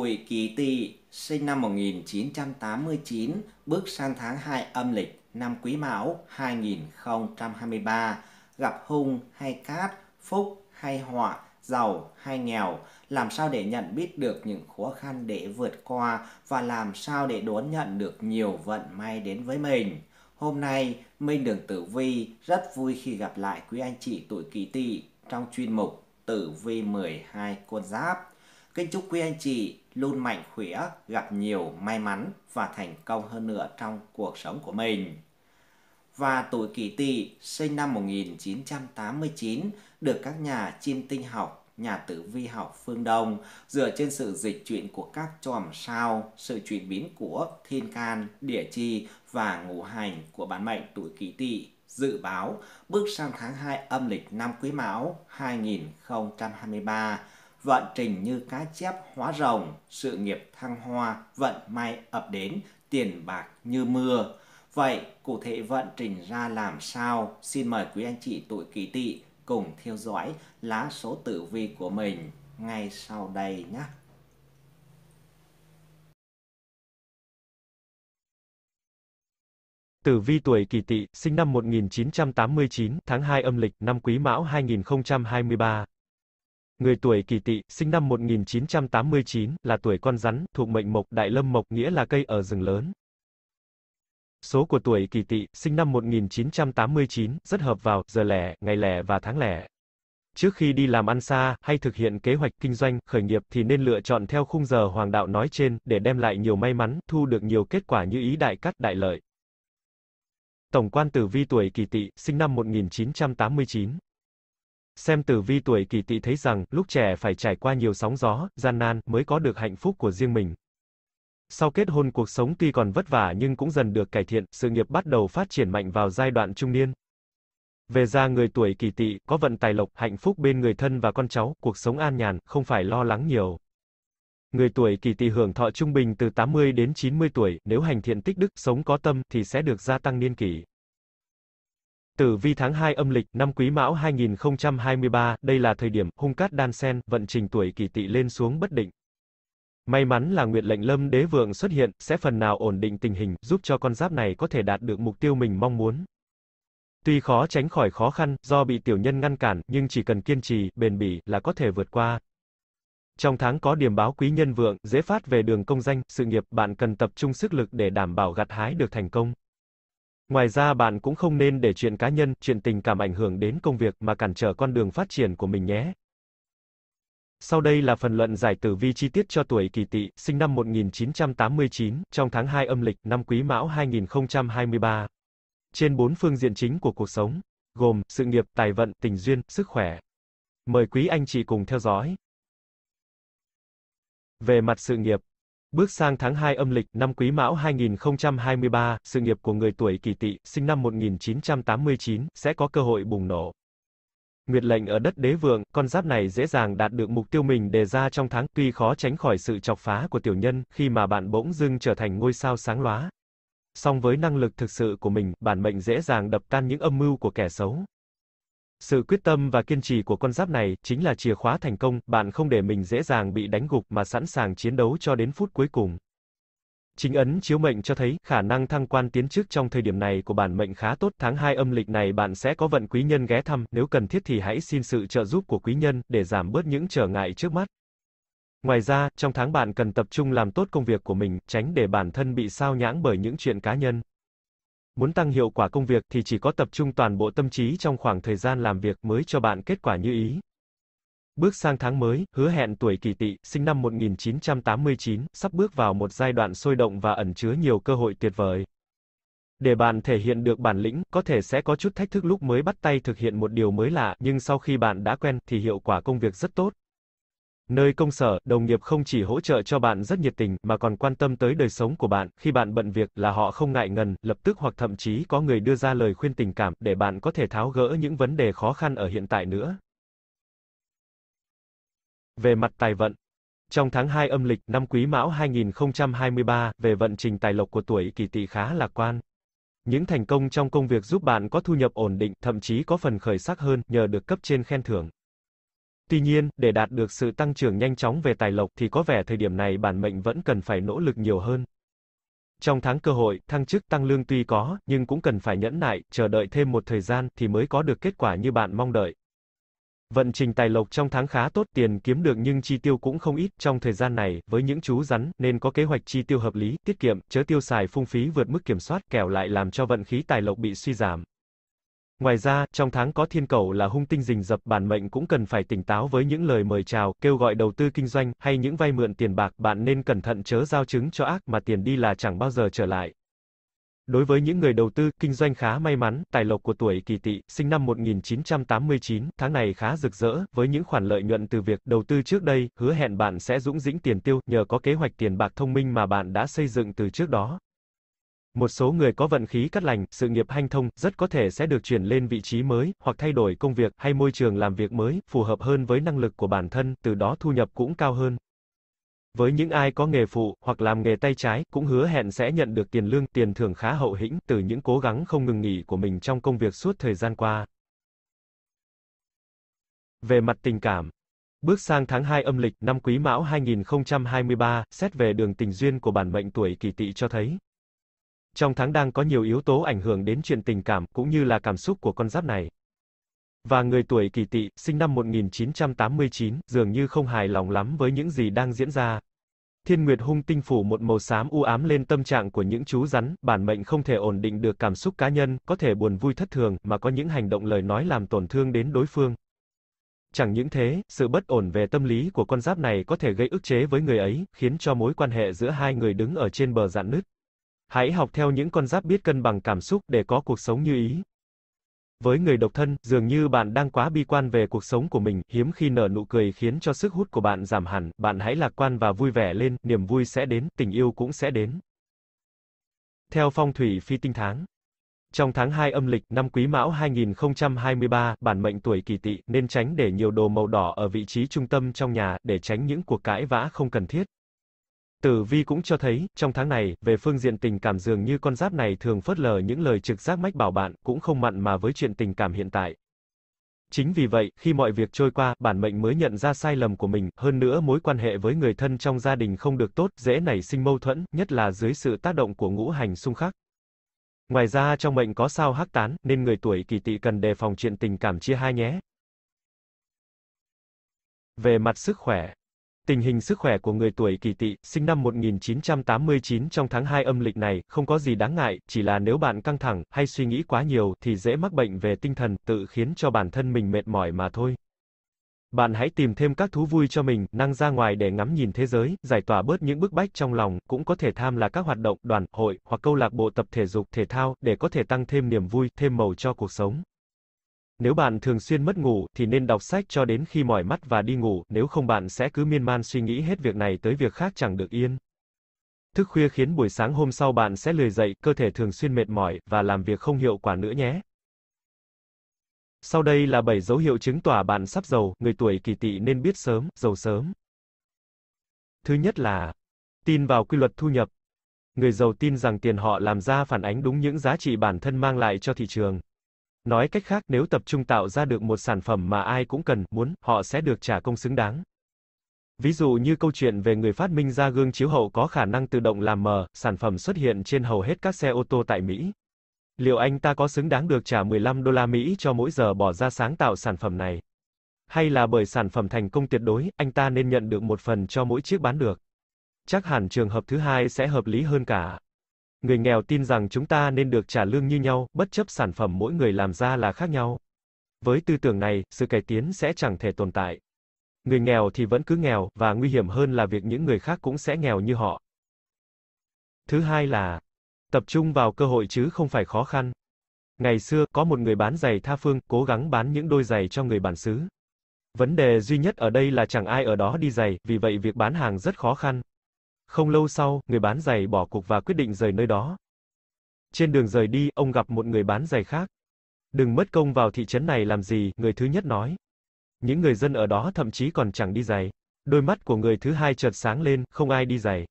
Tuổi Kỷ Tỵ, sinh năm 1989, bước sang tháng 2 âm lịch năm Quý Mão 2023, gặp hung hay cát, phúc hay họa, giàu hay nghèo, làm sao để nhận biết được những khó khăn để vượt qua và làm sao để đón nhận được nhiều vận may đến với mình. Hôm nay, Minh Đường Tử Vi rất vui khi gặp lại quý anh chị tuổi kỳ Tỵ trong chuyên mục Tử Vi 12 con giáp. Kính chúc quý anh chị luôn mạnh khỏe, gặp nhiều may mắn và thành công hơn nữa trong cuộc sống của mình. Và tuổi kỷ tỵ sinh năm 1989 được các nhà chiêm tinh học, nhà tử vi học phương Đông dựa trên sự dịch chuyển của các chòm sao, sự chuyển biến của thiên can, địa chi và ngũ hành của bản mệnh tuổi kỷ tỵ dự báo bước sang tháng 2 âm lịch năm Quý Mão 2023 vận trình như cá chép hóa rồng, sự nghiệp thăng hoa, vận may ập đến, tiền bạc như mưa. Vậy cụ thể vận trình ra làm sao? Xin mời quý anh chị tuổi kỷ tỵ cùng theo dõi lá số tử vi của mình ngay sau đây nhé. Tử vi tuổi Kỷ Tỵ, sinh năm 1989, tháng 2 âm lịch, năm Quý Mão 2023. Người tuổi kỳ tỵ, sinh năm 1989, là tuổi con rắn, thuộc mệnh mộc, đại lâm mộc nghĩa là cây ở rừng lớn. Số của tuổi kỳ tỵ, sinh năm 1989, rất hợp vào, giờ lẻ, ngày lẻ và tháng lẻ. Trước khi đi làm ăn xa, hay thực hiện kế hoạch kinh doanh, khởi nghiệp thì nên lựa chọn theo khung giờ hoàng đạo nói trên, để đem lại nhiều may mắn, thu được nhiều kết quả như ý đại cát đại lợi. Tổng quan tử vi tuổi kỳ tỵ, sinh năm 1989 Xem tử vi tuổi kỷ tỵ thấy rằng, lúc trẻ phải trải qua nhiều sóng gió, gian nan, mới có được hạnh phúc của riêng mình. Sau kết hôn cuộc sống tuy còn vất vả nhưng cũng dần được cải thiện, sự nghiệp bắt đầu phát triển mạnh vào giai đoạn trung niên. Về ra người tuổi kỳ tỵ, có vận tài lộc, hạnh phúc bên người thân và con cháu, cuộc sống an nhàn, không phải lo lắng nhiều. Người tuổi kỳ tỵ hưởng thọ trung bình từ 80 đến 90 tuổi, nếu hành thiện tích đức, sống có tâm, thì sẽ được gia tăng niên kỷ. Tử vi tháng 2 âm lịch, năm Quý Mão 2023, đây là thời điểm hung cát đan sen, vận trình tuổi kỷ tỵ lên xuống bất định. May mắn là Nguyệt lệnh Lâm Đế vượng xuất hiện, sẽ phần nào ổn định tình hình, giúp cho con giáp này có thể đạt được mục tiêu mình mong muốn. Tuy khó tránh khỏi khó khăn do bị tiểu nhân ngăn cản, nhưng chỉ cần kiên trì, bền bỉ là có thể vượt qua. Trong tháng có điểm báo quý nhân vượng, dễ phát về đường công danh, sự nghiệp, bạn cần tập trung sức lực để đảm bảo gặt hái được thành công. Ngoài ra bạn cũng không nên để chuyện cá nhân, chuyện tình cảm ảnh hưởng đến công việc mà cản trở con đường phát triển của mình nhé. Sau đây là phần luận giải tử vi chi tiết cho tuổi Kỷ Tỵ, sinh năm 1989, trong tháng 2 âm lịch năm Quý Mão 2023. Trên bốn phương diện chính của cuộc sống, gồm sự nghiệp, tài vận, tình duyên, sức khỏe. Mời quý anh chị cùng theo dõi. Về mặt sự nghiệp, Bước sang tháng 2 âm lịch, năm Quý Mão 2023, sự nghiệp của người tuổi Kỷ Tỵ, sinh năm 1989, sẽ có cơ hội bùng nổ. Nguyệt lệnh ở đất đế vượng, con giáp này dễ dàng đạt được mục tiêu mình đề ra trong tháng, tuy khó tránh khỏi sự chọc phá của tiểu nhân, khi mà bạn bỗng dưng trở thành ngôi sao sáng lóa. Song với năng lực thực sự của mình, bản mệnh dễ dàng đập tan những âm mưu của kẻ xấu. Sự quyết tâm và kiên trì của con giáp này chính là chìa khóa thành công, bạn không để mình dễ dàng bị đánh gục mà sẵn sàng chiến đấu cho đến phút cuối cùng. Chính ấn chiếu mệnh cho thấy khả năng thăng quan tiến chức trong thời điểm này của bản mệnh khá tốt, tháng 2 âm lịch này bạn sẽ có vận quý nhân ghé thăm, nếu cần thiết thì hãy xin sự trợ giúp của quý nhân để giảm bớt những trở ngại trước mắt. Ngoài ra, trong tháng bạn cần tập trung làm tốt công việc của mình, tránh để bản thân bị sao nhãng bởi những chuyện cá nhân. Muốn tăng hiệu quả công việc thì chỉ có tập trung toàn bộ tâm trí trong khoảng thời gian làm việc mới cho bạn kết quả như ý. Bước sang tháng mới, hứa hẹn tuổi kỷ tỵ, sinh năm 1989, sắp bước vào một giai đoạn sôi động và ẩn chứa nhiều cơ hội tuyệt vời. Để bạn thể hiện được bản lĩnh, có thể sẽ có chút thách thức lúc mới bắt tay thực hiện một điều mới lạ, nhưng sau khi bạn đã quen thì hiệu quả công việc rất tốt. Nơi công sở, đồng nghiệp không chỉ hỗ trợ cho bạn rất nhiệt tình, mà còn quan tâm tới đời sống của bạn, khi bạn bận việc là họ không ngại ngần, lập tức hoặc thậm chí có người đưa ra lời khuyên tình cảm, để bạn có thể tháo gỡ những vấn đề khó khăn ở hiện tại nữa. Về mặt tài vận Trong tháng 2 âm lịch năm Quý Mão 2023, về vận trình tài lộc của tuổi kỷ tỵ khá lạc quan. Những thành công trong công việc giúp bạn có thu nhập ổn định, thậm chí có phần khởi sắc hơn, nhờ được cấp trên khen thưởng. Tuy nhiên, để đạt được sự tăng trưởng nhanh chóng về tài lộc thì có vẻ thời điểm này bản mệnh vẫn cần phải nỗ lực nhiều hơn. Trong tháng cơ hội, thăng chức tăng lương tuy có, nhưng cũng cần phải nhẫn nại, chờ đợi thêm một thời gian thì mới có được kết quả như bạn mong đợi. Vận trình tài lộc trong tháng khá tốt, tiền kiếm được nhưng chi tiêu cũng không ít, trong thời gian này, với những chú rắn, nên có kế hoạch chi tiêu hợp lý, tiết kiệm, chớ tiêu xài phung phí vượt mức kiểm soát, kẻo lại làm cho vận khí tài lộc bị suy giảm. Ngoài ra, trong tháng có thiên cầu là hung tinh rình rập bản mệnh cũng cần phải tỉnh táo với những lời mời chào, kêu gọi đầu tư kinh doanh, hay những vay mượn tiền bạc, bạn nên cẩn thận chớ giao chứng cho ác mà tiền đi là chẳng bao giờ trở lại. Đối với những người đầu tư, kinh doanh khá may mắn, tài lộc của tuổi kỳ tỵ, sinh năm 1989, tháng này khá rực rỡ, với những khoản lợi nhuận từ việc đầu tư trước đây, hứa hẹn bạn sẽ dũng dĩnh tiền tiêu, nhờ có kế hoạch tiền bạc thông minh mà bạn đã xây dựng từ trước đó. Một số người có vận khí cắt lành, sự nghiệp hanh thông, rất có thể sẽ được chuyển lên vị trí mới, hoặc thay đổi công việc, hay môi trường làm việc mới, phù hợp hơn với năng lực của bản thân, từ đó thu nhập cũng cao hơn. Với những ai có nghề phụ, hoặc làm nghề tay trái, cũng hứa hẹn sẽ nhận được tiền lương, tiền thưởng khá hậu hĩnh, từ những cố gắng không ngừng nghỉ của mình trong công việc suốt thời gian qua. Về mặt tình cảm, Bước sang tháng 2 âm lịch, năm Quý Mão 2023, xét về đường tình duyên của bản mệnh tuổi Kỷ Tỵ cho thấy, trong tháng đang có nhiều yếu tố ảnh hưởng đến chuyện tình cảm cũng như là cảm xúc của con giáp này. Và người tuổi Kỷ Tỵ, sinh năm 1989, dường như không hài lòng lắm với những gì đang diễn ra. Thiên Nguyệt hung tinh phủ một màu xám u ám lên tâm trạng của những chú rắn, bản mệnh không thể ổn định được cảm xúc cá nhân, có thể buồn vui thất thường, mà có những hành động lời nói làm tổn thương đến đối phương. Chẳng những thế, sự bất ổn về tâm lý của con giáp này có thể gây ức chế với người ấy, khiến cho mối quan hệ giữa hai người đứng ở trên bờ dạn nứt. Hãy học theo những con giáp biết cân bằng cảm xúc để có cuộc sống như ý. Với người độc thân, dường như bạn đang quá bi quan về cuộc sống của mình, hiếm khi nở nụ cười khiến cho sức hút của bạn giảm hẳn, bạn hãy lạc quan và vui vẻ lên, niềm vui sẽ đến, tình yêu cũng sẽ đến. Theo phong thủy phi tinh tháng trong tháng 2 âm lịch năm Quý Mão 2023, bản mệnh tuổi Kỷ Tỵ nên tránh để nhiều đồ màu đỏ ở vị trí trung tâm trong nhà để tránh những cuộc cãi vã không cần thiết. Tử vi cũng cho thấy, trong tháng này, về phương diện tình cảm dường như con giáp này thường phớt lờ những lời trực giác mách bảo bạn, cũng không mặn mà với chuyện tình cảm hiện tại. Chính vì vậy, khi mọi việc trôi qua, bản mệnh mới nhận ra sai lầm của mình, hơn nữa mối quan hệ với người thân trong gia đình không được tốt, dễ nảy sinh mâu thuẫn, nhất là dưới sự tác động của ngũ hành xung khắc. Ngoài ra trong mệnh có sao hắc tán, nên người tuổi kỳ tỵ cần đề phòng chuyện tình cảm chia hai nhé. Về mặt sức khỏe Tình hình sức khỏe của người tuổi kỳ tỵ, sinh năm 1989 trong tháng 2 âm lịch này, không có gì đáng ngại, chỉ là nếu bạn căng thẳng, hay suy nghĩ quá nhiều, thì dễ mắc bệnh về tinh thần, tự khiến cho bản thân mình mệt mỏi mà thôi. Bạn hãy tìm thêm các thú vui cho mình, năng ra ngoài để ngắm nhìn thế giới, giải tỏa bớt những bức bách trong lòng, cũng có thể tham là các hoạt động, đoàn, hội, hoặc câu lạc bộ tập thể dục, thể thao, để có thể tăng thêm niềm vui, thêm màu cho cuộc sống. Nếu bạn thường xuyên mất ngủ, thì nên đọc sách cho đến khi mỏi mắt và đi ngủ, nếu không bạn sẽ cứ miên man suy nghĩ hết việc này tới việc khác chẳng được yên. Thức khuya khiến buổi sáng hôm sau bạn sẽ lười dậy, cơ thể thường xuyên mệt mỏi, và làm việc không hiệu quả nữa nhé. Sau đây là 7 dấu hiệu chứng tỏ bạn sắp giàu, người tuổi kỳ tỵ nên biết sớm, giàu sớm. Thứ nhất là tin vào quy luật thu nhập. Người giàu tin rằng tiền họ làm ra phản ánh đúng những giá trị bản thân mang lại cho thị trường. Nói cách khác, nếu tập trung tạo ra được một sản phẩm mà ai cũng cần, muốn, họ sẽ được trả công xứng đáng. Ví dụ như câu chuyện về người phát minh ra gương chiếu hậu có khả năng tự động làm mờ, sản phẩm xuất hiện trên hầu hết các xe ô tô tại Mỹ. Liệu anh ta có xứng đáng được trả 15 đô la Mỹ cho mỗi giờ bỏ ra sáng tạo sản phẩm này? Hay là bởi sản phẩm thành công tuyệt đối, anh ta nên nhận được một phần cho mỗi chiếc bán được? Chắc hẳn trường hợp thứ hai sẽ hợp lý hơn cả. Người nghèo tin rằng chúng ta nên được trả lương như nhau, bất chấp sản phẩm mỗi người làm ra là khác nhau. Với tư tưởng này, sự cải tiến sẽ chẳng thể tồn tại. Người nghèo thì vẫn cứ nghèo, và nguy hiểm hơn là việc những người khác cũng sẽ nghèo như họ. Thứ hai là, tập trung vào cơ hội chứ không phải khó khăn. Ngày xưa, có một người bán giày tha phương, cố gắng bán những đôi giày cho người bản xứ. Vấn đề duy nhất ở đây là chẳng ai ở đó đi giày, vì vậy việc bán hàng rất khó khăn. Không lâu sau, người bán giày bỏ cuộc và quyết định rời nơi đó. Trên đường rời đi, ông gặp một người bán giày khác. Đừng mất công vào thị trấn này làm gì, người thứ nhất nói. Những người dân ở đó thậm chí còn chẳng đi giày. Đôi mắt của người thứ hai chợt sáng lên, không ai đi giày.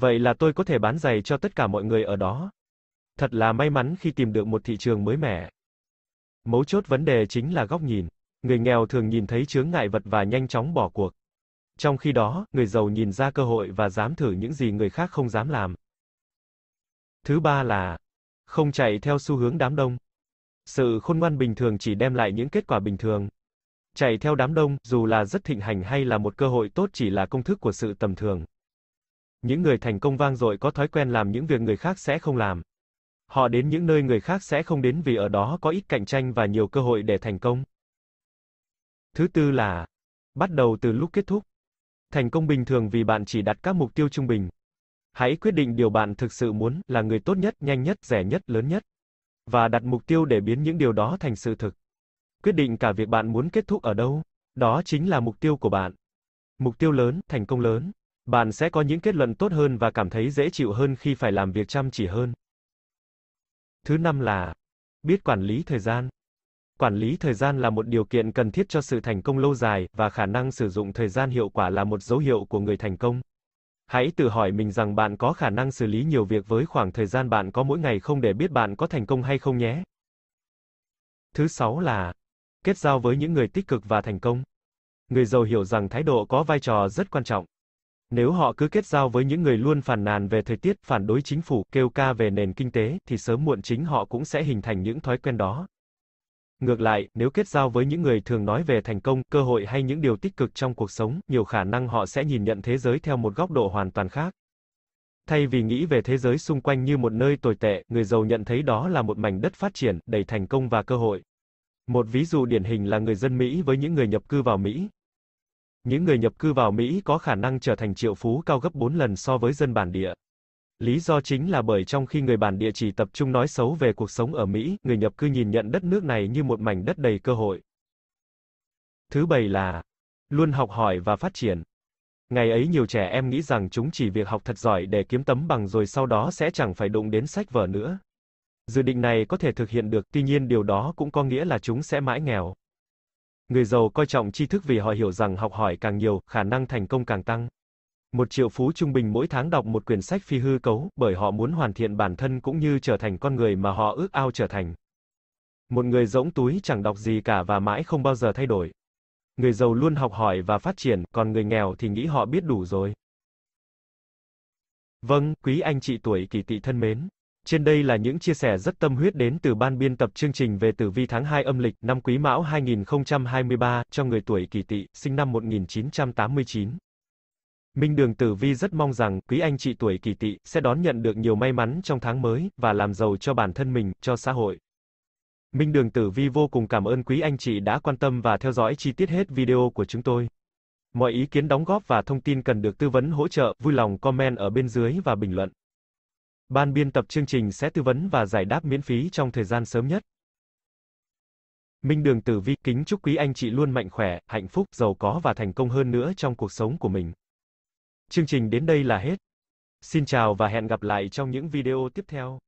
Vậy là tôi có thể bán giày cho tất cả mọi người ở đó. Thật là may mắn khi tìm được một thị trường mới mẻ. Mấu chốt vấn đề chính là góc nhìn. Người nghèo thường nhìn thấy chướng ngại vật và nhanh chóng bỏ cuộc. Trong khi đó, người giàu nhìn ra cơ hội và dám thử những gì người khác không dám làm. Thứ ba là không chạy theo xu hướng đám đông. Sự khôn ngoan bình thường chỉ đem lại những kết quả bình thường. Chạy theo đám đông, dù là rất thịnh hành hay là một cơ hội tốt chỉ là công thức của sự tầm thường. Những người thành công vang dội có thói quen làm những việc người khác sẽ không làm. Họ đến những nơi người khác sẽ không đến vì ở đó có ít cạnh tranh và nhiều cơ hội để thành công. Thứ tư là bắt đầu từ lúc kết thúc. Thành công bình thường vì bạn chỉ đặt các mục tiêu trung bình. Hãy quyết định điều bạn thực sự muốn, là người tốt nhất, nhanh nhất, rẻ nhất, lớn nhất. Và đặt mục tiêu để biến những điều đó thành sự thực. Quyết định cả việc bạn muốn kết thúc ở đâu. Đó chính là mục tiêu của bạn. Mục tiêu lớn, thành công lớn. Bạn sẽ có những kết luận tốt hơn và cảm thấy dễ chịu hơn khi phải làm việc chăm chỉ hơn. Thứ năm là biết quản lý thời gian. Quản lý thời gian là một điều kiện cần thiết cho sự thành công lâu dài, và khả năng sử dụng thời gian hiệu quả là một dấu hiệu của người thành công. Hãy tự hỏi mình rằng bạn có khả năng xử lý nhiều việc với khoảng thời gian bạn có mỗi ngày không để biết bạn có thành công hay không nhé. Thứ sáu là kết giao với những người tích cực và thành công. Người giàu hiểu rằng thái độ có vai trò rất quan trọng. Nếu họ cứ kết giao với những người luôn phàn nàn về thời tiết, phản đối chính phủ, kêu ca về nền kinh tế, thì sớm muộn chính họ cũng sẽ hình thành những thói quen đó. Ngược lại, nếu kết giao với những người thường nói về thành công, cơ hội hay những điều tích cực trong cuộc sống, nhiều khả năng họ sẽ nhìn nhận thế giới theo một góc độ hoàn toàn khác. Thay vì nghĩ về thế giới xung quanh như một nơi tồi tệ, người giàu nhận thấy đó là một mảnh đất phát triển, đầy thành công và cơ hội. Một ví dụ điển hình là người dân Mỹ với những người nhập cư vào Mỹ. Những người nhập cư vào Mỹ có khả năng trở thành triệu phú cao gấp 4 lần so với dân bản địa. Lý do chính là bởi trong khi người bản địa chỉ tập trung nói xấu về cuộc sống ở Mỹ, người nhập cư nhìn nhận đất nước này như một mảnh đất đầy cơ hội. Thứ bảy là luôn học hỏi và phát triển. Ngày ấy nhiều trẻ em nghĩ rằng chúng chỉ việc học thật giỏi để kiếm tấm bằng rồi sau đó sẽ chẳng phải đụng đến sách vở nữa. Dự định này có thể thực hiện được, tuy nhiên điều đó cũng có nghĩa là chúng sẽ mãi nghèo. Người giàu coi trọng tri thức vì họ hiểu rằng học hỏi càng nhiều, khả năng thành công càng tăng. Một triệu phú trung bình mỗi tháng đọc một quyển sách phi hư cấu, bởi họ muốn hoàn thiện bản thân cũng như trở thành con người mà họ ước ao trở thành. Một người rỗng túi chẳng đọc gì cả và mãi không bao giờ thay đổi. Người giàu luôn học hỏi và phát triển, còn người nghèo thì nghĩ họ biết đủ rồi. Vâng, quý anh chị tuổi kỳ tỵ thân mến. Trên đây là những chia sẻ rất tâm huyết đến từ ban biên tập chương trình về tử vi tháng 2 âm lịch năm Quý Mão 2023 cho người tuổi kỳ tỵ, sinh năm 1989. Minh Đường Tử Vi rất mong rằng, quý anh chị tuổi kỷ tỵ sẽ đón nhận được nhiều may mắn trong tháng mới, và làm giàu cho bản thân mình, cho xã hội. Minh Đường Tử Vi vô cùng cảm ơn quý anh chị đã quan tâm và theo dõi chi tiết hết video của chúng tôi. Mọi ý kiến đóng góp và thông tin cần được tư vấn hỗ trợ, vui lòng comment ở bên dưới và bình luận. Ban biên tập chương trình sẽ tư vấn và giải đáp miễn phí trong thời gian sớm nhất. Minh Đường Tử Vi kính chúc quý anh chị luôn mạnh khỏe, hạnh phúc, giàu có và thành công hơn nữa trong cuộc sống của mình. Chương trình đến đây là hết. Xin chào và hẹn gặp lại trong những video tiếp theo.